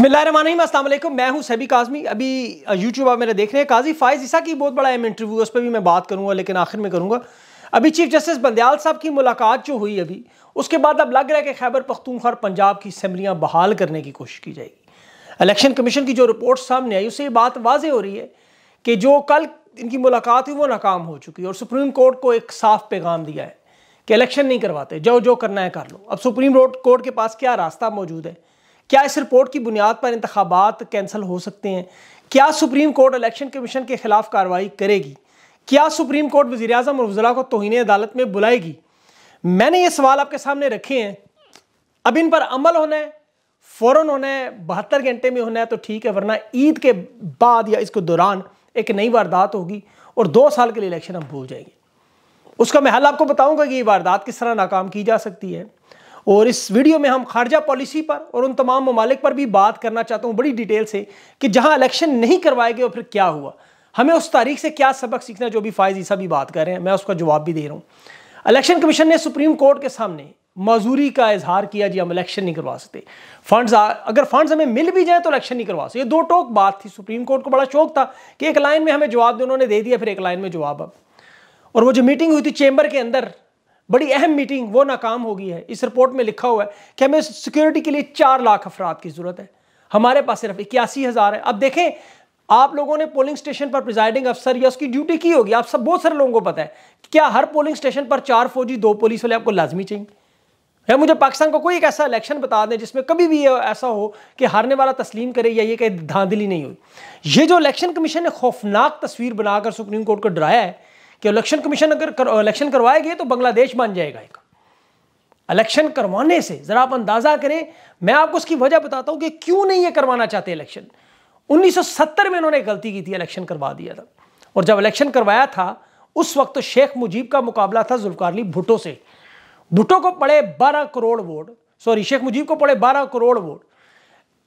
बसमिल मैं हूं सभी काजमी अभी यूट्यूब आप मेरा देख रहे हैं काजी फायज ईसा की बहुत बड़ा एम इंटरव्यू उस पर भी मैं बात करूंगा लेकिन आखिर में करूंगा अभी चीफ जस्टिस बंदयाल साहब की मुलाकात जो हुई अभी उसके बाद अब लग रहा है कि खैबर पख्तूनख्वा पंजाब की असम्बलियाँ बहाल करने की कोशिश की जाएगी इलेक्शन कमीशन की जो रिपोर्ट सामने आई उससे ये बात वाज हो रही है कि जो कल इनकी मुलाकात हुई वो नाकाम हो चुकी है और सुप्रीम कोर्ट को एक साफ पैगाम दिया है कि इलेक्शन नहीं करवाते जो जो करना है कर लो अब सुप्रीम कोर्ट के पास क्या रास्ता मौजूद है क्या इस रिपोर्ट की बुनियाद पर इंतबात कैंसिल हो सकते हैं क्या सुप्रीम कोर्ट इलेक्शन कमीशन के खिलाफ कार्रवाई करेगी क्या सुप्रीम कोर्ट वजी अजम और को तोहनी अदालत में बुलाएगी मैंने ये सवाल आपके सामने रखे हैं अब इन पर अमल होना है फ़ौरन होना है बहत्तर घंटे में होना है तो ठीक है वरना ईद के बाद या इसके दौरान एक नई वारदात होगी और दो साल के लिए इलेक्शन हम भूल जाएंगे उसका मैं हल आपको बताऊंगा कि ये वारदात किस तरह नाकाम की जा सकती है और इस वीडियो में हम खारजा पॉलिसी पर और उन तमाम ममालिक पर भी बात करना चाहता हूँ बड़ी डिटेल से कि जहाँ इलेक्शन नहीं करवाए गए और फिर क्या हुआ हमें उस तारीख से क्या सबक सीखना जो भी फायज ईसा भी बात कर रहे हैं मैं उसका जवाब भी दे रहा हूँ इलेक्शन कमीशन ने सुप्रीम कोर्ट के सामने मजूरी का इजहार किया जी हम इलेक्शन नहीं करवा सकते फंड्स अगर फंड्स हमें मिल भी जाए तो इलेक्शन नहीं करवा सकते ये दो टोक बात थी सुप्रीम कोर्ट को बड़ा शौक था कि एक लाइन में हमें जवाब दे उन्होंने दे दिया फिर एक लाइन में जवाब अब और वो जो मीटिंग हुई थी चेंबर के अंदर बड़ी अहम मीटिंग वो नाकाम हो गई है इस रिपोर्ट में लिखा हुआ है कि हमें सिक्योरिटी के लिए चार लाख अफराद की ज़रूरत है हमारे पास सिर्फ इक्यासी हज़ार है अब देखें आप लोगों ने पोलिंग स्टेशन पर प्रिजाइडिंग अफसर या उसकी ड्यूटी की होगी आप सब बहुत सारे लोगों को पता है क्या हर पोलिंग स्टेशन पर चार फौजी दो पुलिस वाले आपको लाजमी चाहिए या मुझे पाकिस्तान को कोई एक ऐसा इलेक्शन बता दें जिसमें कभी भी ऐसा हो कि हारने वाला तस्लीम करे या ये कहीं धांधली नहीं हुई ये जो इलेक्शन कमीशन ने खौफनाक तस्वीर बनाकर सुप्रीम कोर्ट को डराया है कि इलेक्शन कमीशन अगर इलेक्शन कर, करवाएगी तो बांग्लादेश बन जाएगा एक इलेक्शन करवाने से ज़रा आप अंदाज़ा करें मैं आपको उसकी वजह बताता हूं कि क्यों नहीं ये करवाना चाहते इलेक्शन 1970 में इन्होंने गलती की थी इलेक्शन करवा दिया था और जब इलेक्शन करवाया था उस वक्त तो शेख मुजीब का मुकाबला था जुल्फकारली भुटो से भुट्टो को पड़े 12 करोड़ वोट सॉरी शेख मुजीब को पड़े 12 करोड़ वोट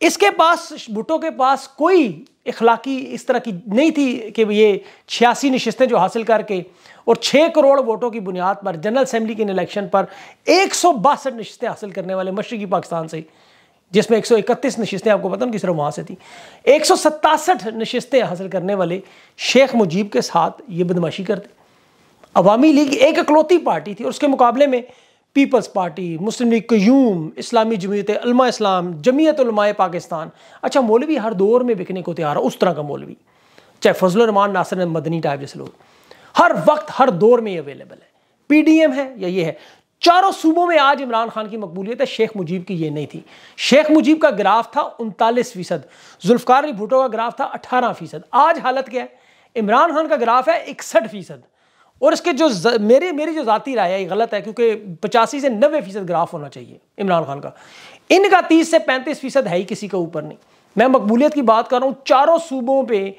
इसके पास भुट्टो के पास कोई इखलाकी इस तरह की नहीं थी कि ये छियासी नशस्तें जो हासिल करके और छः करोड़ वोटों की बुनियाद पर जनरल असम्बली के इलेक्शन पर एक सौ बासठ नशस्तें हासिल करने वाले मशरकी पाकिस्तान से जिसमें एक सौ इकतीस नशस्तें आपको पता कि सिर्फ वहाँ से थी एक सौ सतासठ नशस्तें हासिल करने वाले शेख मुजीब के साथ ये बदमाशी करते अवामी लीग एक अकलौती पार्टी थी और उसके मुकाबले में People's Party Muslim League Qayyum Islami Jamiat Ulema Islam Jamiat Ulema Pakistan अच्छा मौलवी हर दौर में बिकने को तैयार है उस तरह का मौलवी चाहे फजल रमान नासिर मदनी टाइप जैसे लोग हर वक्त हर दौर में अवेलेबल है पीडीएम है या ये है चारों सूबों में आज इमरान खान की मकबूलियत है शेख मुजीब की ये नहीं थी शेख मुजीब का ग्राफ था उनतालीस फीसद जुल्फकार भुटो का ग्राफ था अठारह फीसद आज हालत क्या है इमरान खान का ग्राफ है इकसठ फीसद और इसके जो मेरे मेरी जो ज़ाती राय है ये गलत है क्योंकि पचासी से नबे फीसद ग्राफ होना चाहिए इमरान खान का इनका तीस से पैंतीस फीसद है ही किसी के ऊपर नहीं मैं मकबूलियत की बात कर रहा हूँ चारों सूबों पर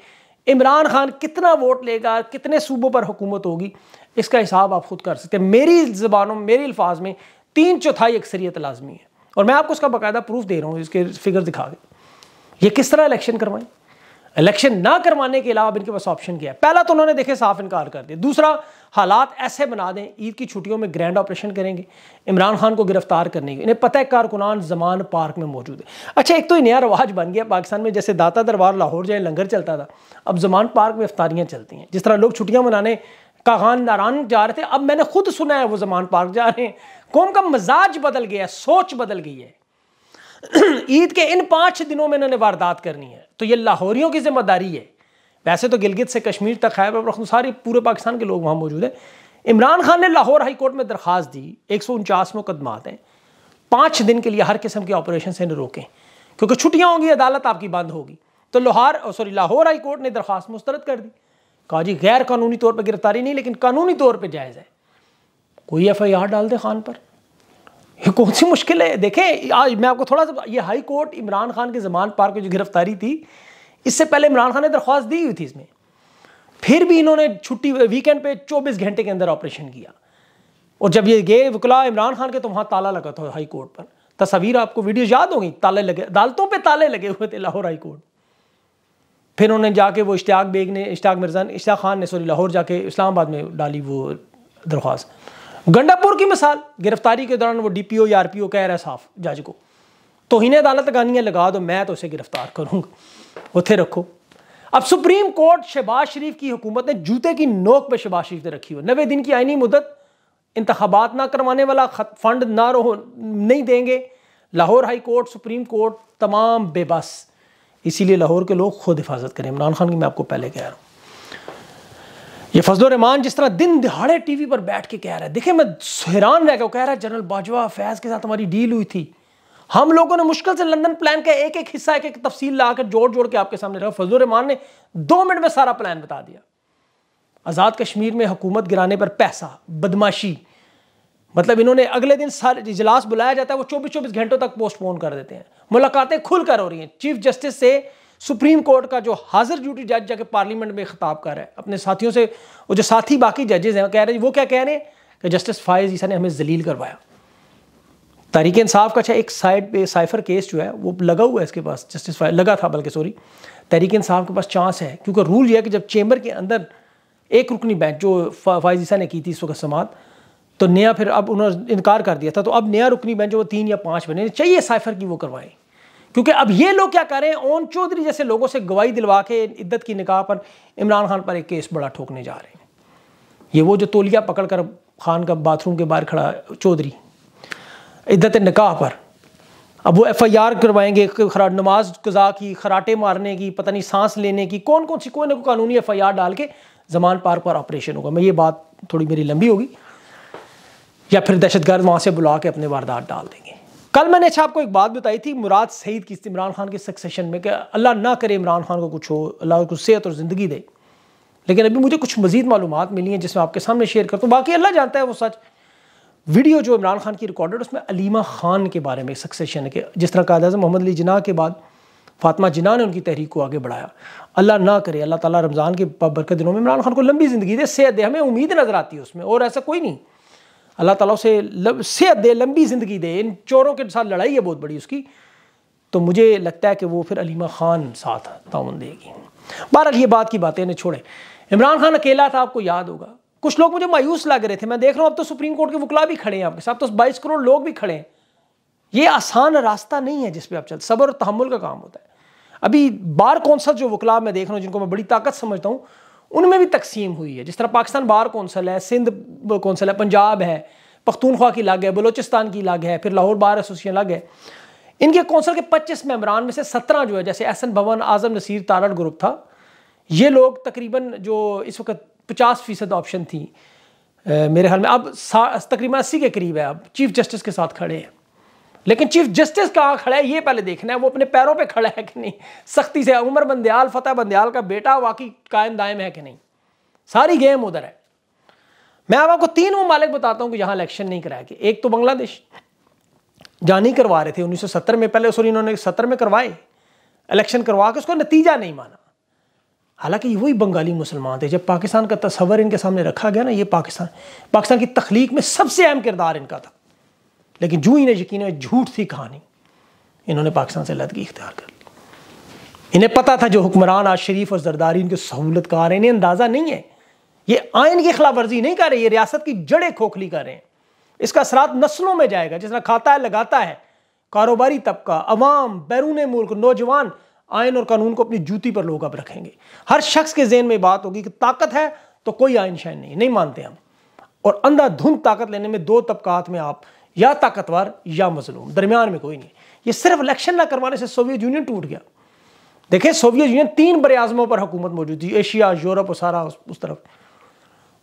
इमरान खान कितना वोट लेगा कितने सूबों पर हुकूमत होगी इसका हिसाब आप खुद कर सकते हैं मेरी ज़बानों मेरे अल्फाज में तीन चौथाई अक्सरियत लाजमी है और मैं आपको उसका बाकायदा प्रूफ दे रहा हूँ इसके फिगर दिखा के ये किस तरह इलेक्शन करवाएं इलेक्शन ना करवाने के अलावा इनके पास ऑप्शन क्या है पहला तो उन्होंने देखे साफ इनकार कर दिया दूसरा हालात ऐसे बना दें ईद की छुट्टियों में ग्रैंड ऑपरेशन करेंगे इमरान खान को गिरफ्तार करने के इन्हें पता है कारकुनान जमान पार्क में मौजूद है अच्छा एक तो नया रवाज बन गया पाकिस्तान में जैसे दाता दरबार लाहौर जाए लंगर चलता था अब जमान पार्क में अफ्तारियाँ चलती हैं जिस तरह लोग छुट्टियाँ मनाने कागान नारान जा रहे थे अब मैंने खुद सुना है वो जमान पार्क जा रहे हैं कौम का मजाज बदल गया है सोच बदल गई है ईद के इन पाँच दिनों में इन्होंने वारदात करनी है तो ये लाहौरियों की जिम्मेदारी है वैसे तो गिलगित से कश्मीर तक खैब और सारे पूरे पाकिस्तान के लोग वहाँ मौजूद हैं इमरान खान ने लाहौर हाईकोर्ट में दरख्वास्त दी एक सौ उनचास मुकदमात हैं पाँच दिन के लिए हर किस्म के ऑपरेशन से इन्हें रोकें क्योंकि छुट्टियाँ होंगी अदालत आपकी बंद होगी तो लोहार सॉरी लाहौर हाई कोर्ट ने दरख्वास्त मुस्तरद कर दी कहा जी गैर कानूनी तौर पर गिरफ्तारी नहीं लेकिन कानूनी तौर पर जायज़ है कोई एफ आई आर डाल दे खान पर ये कौन सी मुश्किल है देखें आज मैं आपको थोड़ा सा ये हाई कोर्ट इमरान खान के जमान पार की जो गिरफ्तारी थी इससे पहले इमरान खान ने दरख्वास्त दी हुई थी इसमें फिर भी इन्होंने छुट्टी वीकेंड पे 24 घंटे के अंदर ऑपरेशन किया और जब ये गए वकला इमरान खान के तो वहाँ ताला लगा था हाई कोर्ट पर तस्वीर आपको वीडियो याद होगी ताले लगे अदालतों पर ताले लगे हुए थे लाहौर हाई कोर्ट फिर उन्होंने जाके वो इश्ताक बेग ने इश्ताक मिर्जा इश्ताक खान ने सॉरी लाहौर जाके इस्लामाबाद में डाली वो दरख्वास्त गंडापुर की मिसाल गिरफ्तारी के दौरान वो डीपीओ या आरपीओ कह रहा है साफ जज को तोहन अदालत गानियां लगा दो मैं तो उसे गिरफ्तार करूंगा उथे रखो अब सुप्रीम कोर्ट शहबाज शरीफ की हुकूमत ने जूते की नोक पर शहबाज शरीफ ने रखी हो नवे दिन की आइनी मुदत इंतबात ना करवाने वाला फंड ना रहो नहीं देंगे Lahore high court supreme court तमाम बेबस इसीलिए लाहौर के लोग खुद हिफाजत करें इमरान खान की मैं आपको पहले कह रहा हूँ ये फजल रहमान जिस तरह दिन दिहाड़े टीवी पर बैठ के कह रहा है देखिए मैं हैरान रह गया कह रहा है जनरल बाजवा फैज के साथ हमारी डील हुई थी हम लोगों ने मुश्किल से लंदन प्लान का एक एक हिस्सा एक एक तफसील ला कर जोड़ जोड़ के आपके सामने रखा फजल रहमान ने दो मिनट में सारा प्लान बता दिया आज़ाद कश्मीर में हुकूमत गिराने पर पैसा बदमाशी मतलब इन्होंने अगले दिन सारे इजलास बुलाया जाता है वो चौबीस चौबीस घंटों तक पोस्टपोन कर देते हैं मुलाकातें खुलकर हो रही हैं चीफ जस्टिस से सुप्रीम कोर्ट का जो हाजिर ड्यूटी जज जाके पार्लियामेंट में खिताब कर रहा है अपने साथियों से वो जो साथी बाकी जजेज हैं कह रहे हैं वो क्या कह रहे हैं कि जस्टिस फायज ईसा ने हमें जलील करवाया तारीख इंसाफ का अच्छा एक साइड पे साइफर केस जो है वो लगा हुआ है इसके पास जस्टिस फायज लगा था बल्कि सॉरी तहरीक इंसाफ के पास चांस है क्योंकि रूल यह है कि जब चेंबर के अंदर एक रुकनी बेंच जो फायज ईसा ने की थी इस वक्त समात तो नया फिर अब उन्होंने इनकार कर दिया था तो अब नया रुकनी बेंच वो तीन या पाँच बने चाहिए साइफर की वो करवाएं क्योंकि अब ये लोग क्या करें ओन चौधरी जैसे लोगों से गवाही दिलवा के इद्दत की निकाह पर इमरान खान पर एक केस बड़ा ठोकने जा रहे हैं ये वो जो तोलिया पकड़कर खान का बाथरूम के बाहर खड़ा चौधरी इद्दत निकाह पर अब वो एफ आई आर करवाएंगे खरा नमाज कज़ा की खराटे मारने की पता नहीं सांस लेने की कौन कौन सी कोई ना कोई कानूनी एफ आई आर डाल के जमान पार पर ऑपरेशन होगा मैं ये बात थोड़ी मेरी लंबी होगी या फिर दहशतगर्द वहाँ से बुला के अपने वारदात डाल देंगे कल मैंने अच्छा आपको एक बात बताई थी मुराद सईद की इमरान खान के सक्सेशन में कि अल्लाह ना करे इमरान खान को कुछ हो अल्लाह को सेहत और ज़िंदगी दे लेकिन अभी मुझे कुछ मजीद मालूम मिली हैं जिसमें आपके सामने शेयर करता हूँ बाकी अल्लाह जानता है वो सच वीडियो जो इमरान खान की रिकॉर्डेड उसमें अलीमा खान के बारे में सक्सेशन है कि जिस तरह कायद अजम मोहम्मद अली जिना के बाद फातमा जिना ने उनकी तहरीक को आगे बढ़ाया अल्लाह ना करे अल्लाह ताला रमज़ान के बरकत दिनों में इमरान खान को लंबी ज़िंदगी दे सेहत दे हमें उम्मीद नज़र आती है उसमें और ऐसा कोई नहीं अल्लाह ताला उसे लब, सेहत दे लंबी ज़िंदगी दे इन चोरों के साथ लड़ाई है बहुत बड़ी उसकी तो मुझे लगता है कि वो फिर अलीमा ख़ान साथ तान देगी बहरहाल ये बात की बातें इन्हें छोड़े इमरान खान अकेला था आपको याद होगा कुछ लोग मुझे मायूस लग रहे थे मैं देख रहा हूँ अब तो सुप्रीम कोर्ट के वकला भी खड़े हैं आपके साथ तो बाईस करोड़ लोग भी खड़े हैं ये आसान रास्ता नहीं है जिसपे आप चलते सब्र और तहमुल का काम होता है अभी बार कौन सा जो वकला मैं देख रहा हूँ जिनको मैं बड़ी ताकत समझता हूँ उनमें भी तकसीम हुई है जिस तरह पाकिस्तान बार कौंसल है सिंध कौंसल है पंजाब है पख्तूनख्वा की अलग है बलोचिस्तान की अलग है फिर लाहौर बार एसोसिएशन अलग है इनके कौंसल के 25 मेम्बरान में से 17 जो है जैसे एहसन भवन आजम नसीर तारण ग्रुप था ये लोग तकरीबन जो इस वक्त 50 फीसद ऑप्शन थी मेरे ख्याल में अब तकरीबन अस्सी के करीब है अब चीफ जस्टिस के साथ खड़े हैं लेकिन चीफ जस्टिस कहाँ खड़ा है ये पहले देखना है वो अपने पैरों पे खड़ा है कि नहीं सख्ती से उमर बंदयाल फतेह बंदयाल का बेटा वाकई कायम दायम है कि नहीं सारी गेम उधर है मैं अब आपको तीन ममालिक बताता हूँ कि यहाँ इलेक्शन नहीं कराया कि एक तो बांग्लादेश जानी करवा रहे थे सत्तर में पहले सॉरी इन्होंने सत्तर में करवाए इलेक्शन करवा के उसका नतीजा नहीं माना हालांकि वही बंगाली मुसलमान थे जब पाकिस्तान का तस्वर इनके सामने रखा गया ना ये पाकिस्तान पाकिस्तान की तख्लीक में सबसे अहम किरदार इनका था लेकिन जू इन्हें यकीन है झूठ सी कहानी इन्होंने पाकिस्तान से लदगी इख्तियार कर ली इन्हें पता था जो हुक्मरान आज शरीफ और जरदारी इनकी सहूलत का रहे हैं इन्हें अंदाज़ा नहीं है ये आयन की खिलाफ वर्जी नहीं कर रहे ये रियासत की जड़ें खोखली कर रहे हैं इसका असरात नस्लों में जाएगा जिस खाता है लगाता है कारोबारी तबका अवाम बैरून मुल्क नौजवान आयन और कानून को अपनी जूती पर लोग अब रखेंगे हर शख्स के जहन में बात होगी कि ताकत है तो कोई आयन शायन नहीं नहीं मानते हम और अंधाधुंध ताकत लेने में दो तबकात में आप या ताकतवर या मजलूम दरमियान में कोई नहीं ये सिर्फ इलेक्शन ना करवाने से सोवियत यूनियन टूट गया देखिए सोवियत यूनियन तीन बड़े आजमों पर हुकूमत मौजूद थी एशिया यूरोप और सारा उस, तरफ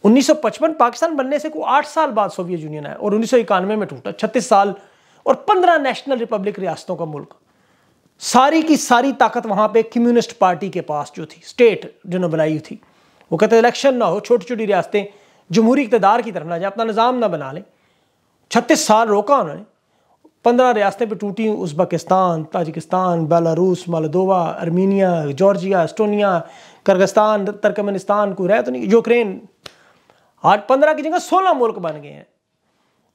1955 पाकिस्तान बनने से कोई आठ साल बाद सोवियत यूनियन आया और उन्नीस में टूटा छत्तीस साल और पंद्रह नेशनल रिपब्लिक रियासतों का मुल्क सारी की सारी ताकत वहाँ पर कम्युनिस्ट पार्टी के पास जो थी स्टेट जिन्होंने बनाई थी वो कहते इलेक्शन ना हो छोटी छोटी रियासतें जमहूरी इकतदार की तरफ ना जाए अपना निज़ाम ना बना लें छत्तीस साल रोका उन्होंने पंद्रह रियासतें पर टूटी Uzbekistan Tajikistan Belarus Moldova Armenia Georgia Estonia Kyrgyzstan Turkmenistan को रह तो नहीं यूक्रेन आज पंद्रह की जगह सोलह मुल्क बन गए हैं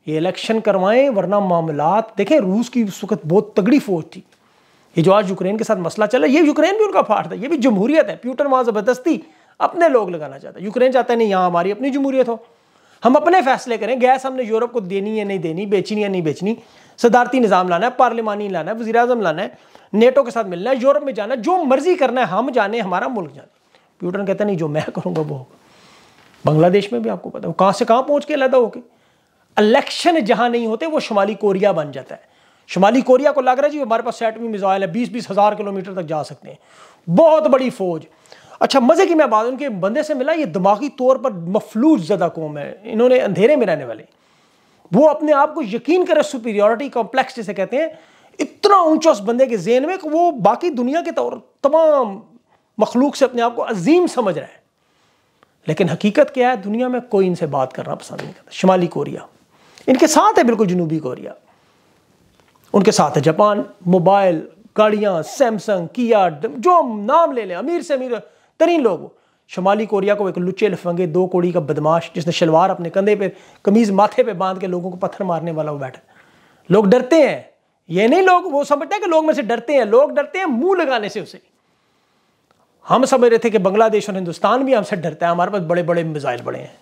ये इलेक्शन करवाएं वरना मामला देखें रूस की उस वक्त बहुत तगड़ी फौज थी ये जो आज यूक्रेन के साथ मसला चला ये यूक्रेन भी उनका फाट था ये भी जमहूरियत है प्यूटन वहाँ ज़बरदस्ती अपने लोग लगाना चाहता है यूक्रेन चाहता है नहीं यहाँ हमारी अपनी जमहूरियत हो हम अपने फैसले करें गैस हमने यूरोप को देनी या नहीं देनी बेचनी या नहीं बेचनी सदारती निज़ाम लाना है पार्लिमानी लाना है वजी अजम लाना है नेटो के साथ मिलना है यूरोप में जाना है जो मर्जी करना है हम जाने हमारा मुल्क जाने प्यूटन कहता नहीं जो मैं करूँगा वो होगा बांग्लादेश में भी आपको पता हो कहाँ से कहाँ पहुँच के अलहदा होके इलेक्शन जहाँ नहीं होते वो शुमाली कोरिया बन जाता है शुमाली कोरिया को लग रहा है जी हमारे पास सेटवी मिज़ाइल है बीस बीस हज़ार किलोमीटर तक जा सकते हैं बहुत बड़ी फ़ौज अच्छा मज़े की मैं बात उनके बंदे से मिला ये दिमागी तौर पर मफलूज ज़दा कौम है इन्होंने अंधेरे में रहने वाले वो अपने आप को यकीन करें सुपीरियॉरिटी कॉम्प्लेक्स जिसे कहते हैं इतना ऊंचा उस बंदे के जेन में वो बाकी दुनिया के तौर तमाम मखलूक से अपने आप को अजीम समझ रहा है लेकिन हकीकत क्या है दुनिया में कोई इनसे बात करना पसंद नहीं करता शुमाली कोरिया इनके साथ है बिल्कुल जनूबी कोरिया उनके साथ है जापान मोबाइल गाड़ियाँ सैमसंग किया जो नाम ले लें अमीर से अमीर तरीन लोग शुमाली कोरिया को एक लुच्चे लफंगे दो कोड़ी का बदमाश जिसने शलवार अपने कंधे पे कमीज़ माथे पे बांध के लोगों को पत्थर मारने वाला वो बैठा लोग डरते हैं ये नहीं लोग वो समझते हैं कि लोग में से डरते हैं लोग डरते हैं मुंह लगाने से उसे हम समझ रहे थे कि बांग्लादेश और हिंदुस्तान भी हमसे डरता है हमारे पास बड़े बड़े मिज़ाइल बड़े हैं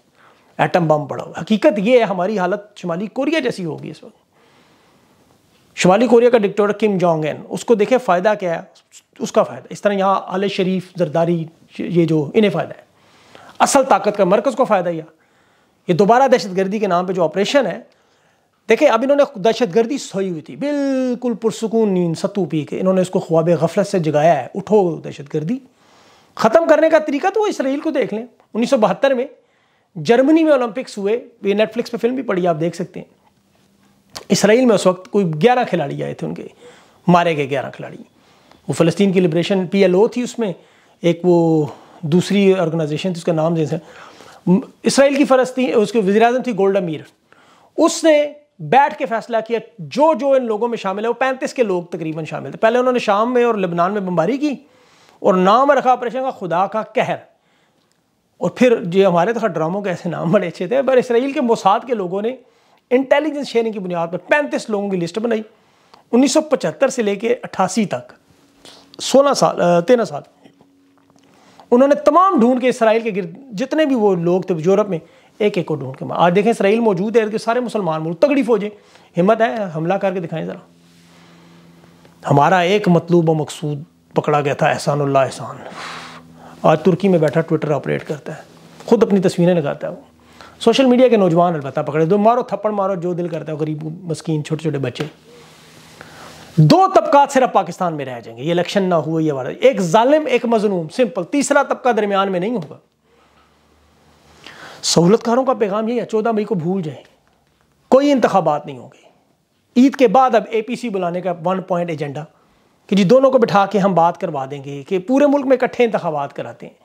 एटम बम पड़ा हुआ हकीकत ये है हमारी हालत शुमाली कोरिया जैसी होगी इस वक्त शुमाली कोरिया का डिक्टेटर किम जोंग एन उसको देखें फ़ायदा क्या है उसका फ़ायदा इस तरह यहाँ आल शरीफ जरदारी ये जो इन्हें फ़ायदा है असल ताकत का मरकज़ को फ़ायदा यह ये दोबारा दहशत गर्दी के नाम पर जो ऑपरेशन है देखें अब इन्होंने दहशत गर्दी सोई हुई थी बिल्कुल पुरसकून नींद सत्तू पी के इन्होंने इसको ख्वाब गफलत से जगाया है उठो दहशत गर्दी ख़त्म करने का तरीका तो वो इसराइल को देख लें उन्नीस सौ बहत्तर में जर्मनी में ओलंपिक्स हुए ये नेटफ्लिक्स पर फिल्म भी पड़ी आप देख सकते हैं इसराइल में उस वक्त कोई ग्यारह खिलाड़ी आए थे उनके मारे गए ग्यारह खिलाड़ी वो फ़लस्तीन की लिब्रेशन पी एल ओ थी उसमें एक वो दूसरी ऑर्गेनाइजेशन थी उसका नाम जैसे इसराइल की फलस्ती उसके वजी अजम थी गोल्डा मीर उसने बैठ के फैसला किया जो जो इन लोगों में शामिल है वो पैंतीस के लोग तकरीबन शामिल थे पहले उन्होंने शाम में और लबनान में बमबारी की और नाम रखा ऑपरेशन का खुदा का कहर और फिर जो हमारे तथा तो ड्रामों के ऐसे नाम बड़े अच्छे थे पर इसराइल के मोसाद के लोगों ने इंटेलिजेंस शेयरिंग की बुनियाद पर पैंतीस लोगों की लिस्ट बनाई 1975 से लेके अट्ठासी तक 16 साल तेरह साल उन्होंने तमाम ढूंढ के इसराइल के गिरद जितने भी वो लोग थे यूरोप में एक एक को ढूंढ के मार आज देखें इसराइल मौजूद है सारे मुसलमान मौजूद तगड़ी फौजें हिम्मत है हमला करके दिखाएं ज़रा हमारा एक मतलूब मकसूद पकड़ा गया था एहसान एहसान आज तुर्की में बैठा ट्विटर ऑपरेट करता है खुद अपनी तस्वीरें लगाता है वो सोशल मीडिया के नौजवान अलबत्ता पकड़े दो मारो थप्पड़ मारो जो दिल करता है गरीब मस्किन छोटे छोटे बच्चे दो तबका सिर्फ पाकिस्तान में रह जाएंगे ये इलेक्शन ना हुए ये वाला एक जालिम एक मजलूम सिंपल तीसरा तबका दरमियान में नहीं होगा सहूलतकारों का पैगाम यही है चौदह मई को भूल जाए कोई इंतबात नहीं होंगे ईद के बाद अब ए पी सी बुलाने का वन पॉइंट एजेंडा कि जी दोनों को बिठा के हम बात करवा देंगे कि पूरे मुल्क में इकट्ठे इंतबात कराते हैं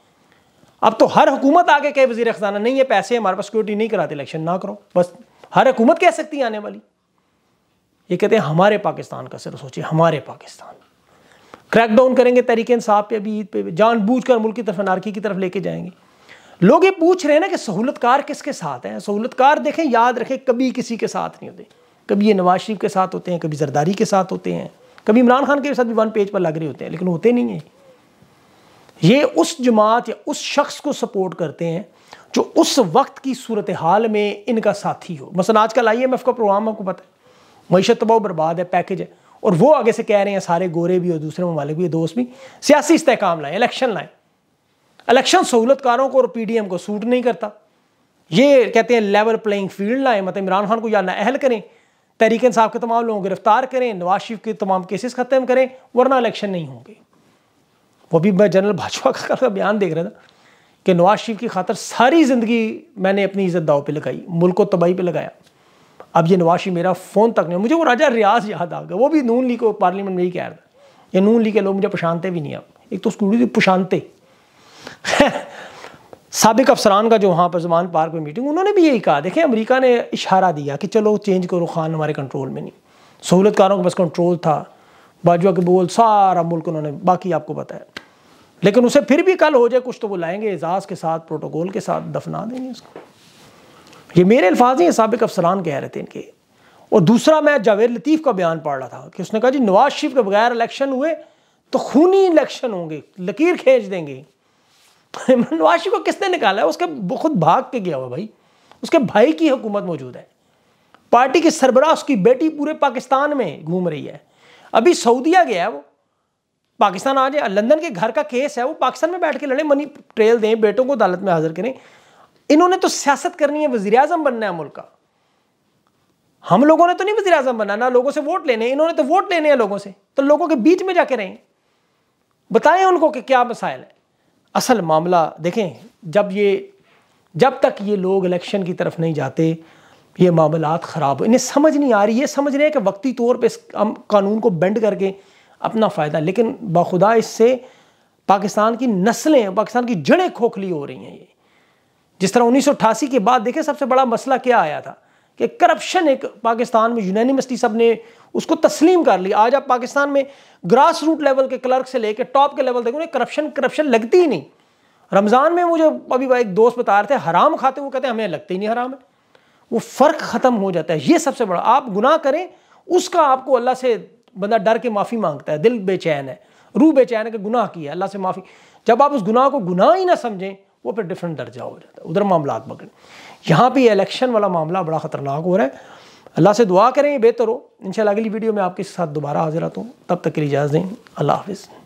अब तो हर हुकूमत आगे कहे वजीर खजाना नहीं है पैसे हमारे पास सिक्योरिटी नहीं कराते इलेक्शन ना करो बस हर हुकूमत कह सकती है आने वाली ये कहते हैं हमारे पाकिस्तान का सिर सोचिए हमारे पाकिस्तान क्रैकडाउन करेंगे तरीके इंसाफ पे अभी ईद पे कर मुल्क की तरफ नारकी की तरफ लेके जाएंगे लोग ये पूछ रहे हैं ना कि सहूलतकार किसके साथ हैं सहूलतकार देखें याद रखें कभी किसी के साथ नहीं होते कभी ये नवाज शरीफ के साथ होते हैं कभी जरदारी के साथ होते हैं कभी इमरान खान के साथ भी वन पेज पर लग रहे होते हैं लेकिन होते नहीं हैं ये उस जमात या उस शख्स को सपोर्ट करते हैं जो उस वक्त की सूरत हाल में इनका साथी हो आज आजकल आई एम एफ का प्रोग्राम आपको पता है मीशत तबाह बर्बाद है पैकेज है और वो आगे से कह रहे हैं सारे गोरे भी और दूसरे ममालिक भी दोस्त भी सियासी इस्तेकाम लाएँ इलेक्शन लाएँ इलेक्शन सहूलतकारों को और पी डी एम को सूट नहीं करता ये कहते हैं लेवल प्लेइंग फील्ड लाएँ मतलब इमरान खान को या ना अहल करें तहरीक साहब के तमाम लोगों को गिरफ्तार करें नवाज शरीफ के तमाम केसेस ख़त्म करें वरना इलेक्शन नहीं होंगे वो भी मैं जनरल भाजपा का कल बयान देख रहा था कि नवाज शरीफ की खातर सारी ज़िंदगी मैंने अपनी इज़्ज़त दाव पे लगाई मुल्क को तबाही पे लगाया अब ये नवाज शरीफ मेरा फ़ोन तक नहीं मुझे वो राजा रियाज याद आ गया वो भी नून लीग को पार्लियामेंट में ही कह रहा था ये नून लीग के लोग मुझे पछानते भी नहीं अब एक तो थी पछानते सबक अफसरान का जो वहाँ पर जमान पार्क में मीटिंग उन्होंने भी यही कहा देखें अमरीका ने इशारा दिया कि चलो चेंज करो खान हमारे कंट्रोल में नहीं सहूलतकारों का बस कंट्रोल था बाजवा के बोल सारा मुल्क उन्होंने बाकी आपको बताया लेकिन उसे फिर भी कल हो जाए कुछ तो वो लाएंगे एजाज़ के साथ प्रोटोकॉल के साथ दफना देंगे उसको ये मेरे अल्फाज नहीं है सबक अफसरान रहे थे इनके और दूसरा मैं जावेद लतीफ़ का बयान पढ़ रहा था कि उसने कहा जी नवाज शरीफ के बगैर इलेक्शन हुए तो खूनी इलेक्शन होंगे लकीर खींच देंगे नवाज शरीफ को किसने निकाला है उसके खुद भाग के गया हुआ भाई उसके भाई की हुकूमत मौजूद है पार्टी के सरबराह उसकी बेटी पूरे पाकिस्तान में घूम रही है अभी सऊदिया गया है वो पाकिस्तान आ जाए लंदन के घर का केस है वो पाकिस्तान में बैठ के लड़े मनी ट्रेल दें बेटों को अदालत में हाजिर करें इन्होंने तो सियासत करनी है वजी अजम बनना है मुल्क का हम लोगों ने तो नहीं वजी अजम बनाना लोगों से वोट लेने इन्होंने तो वोट लेने हैं लोगों से तो लोगों के बीच में जाके रहें बताएं उनको कि क्या मसाइल है असल मामला देखें जब ये जब तक ये लोग इलेक्शन की तरफ नहीं जाते ये मामला ख़राब इन्हें समझ नहीं आ रही ये समझ रहे हैं कि वक्ती तौर पर इस कानून को बेंड करके अपना फ़ायदा लेकिन बाखुदा इससे पाकिस्तान की नस्लें पाकिस्तान की जड़ें खोखली हो रही हैं ये जिस तरह उन्नीस के बाद देखें सबसे बड़ा मसला क्या आया था कि करप्शन एक पाकिस्तान में यूनानिमसली सब ने उसको तस्लीम कर लिया आज आप पाकिस्तान में ग्रास रूट लेवल के क्लर्क से लेकर टॉप के लेवल तक उन्हें करप्शन करप्शन लगती ही नहीं रमज़ान में मुझे अभी एक दोस्त बता रहे थे हराम खाते वो कहते हैं हमें लगते ही नहीं हराम है वो फ़र्क ख़त्म हो जाता है ये सबसे बड़ा आप गुनाह करें उसका आपको अल्लाह से बंदा डर के माफ़ी मांगता है दिल बेचैन है रूह बेचैन है कि गुनाह किया है अल्लाह से माफ़ी जब आप उस गुनाह को गुनाह ही ना समझें वो फिर डिफरेंट दर्जा हो जाता है उधर मामला पकड़े यहाँ पर इलेक्शन वाला मामला बड़ा ख़तरनाक हो रहा है अल्लाह से दुआ करें बेहतर हो इन अगली वीडियो में आपके साथ दोबारा हाजिर आता हूँ तब तक के लिए इजाज़ दें अल्लाह हाफिज़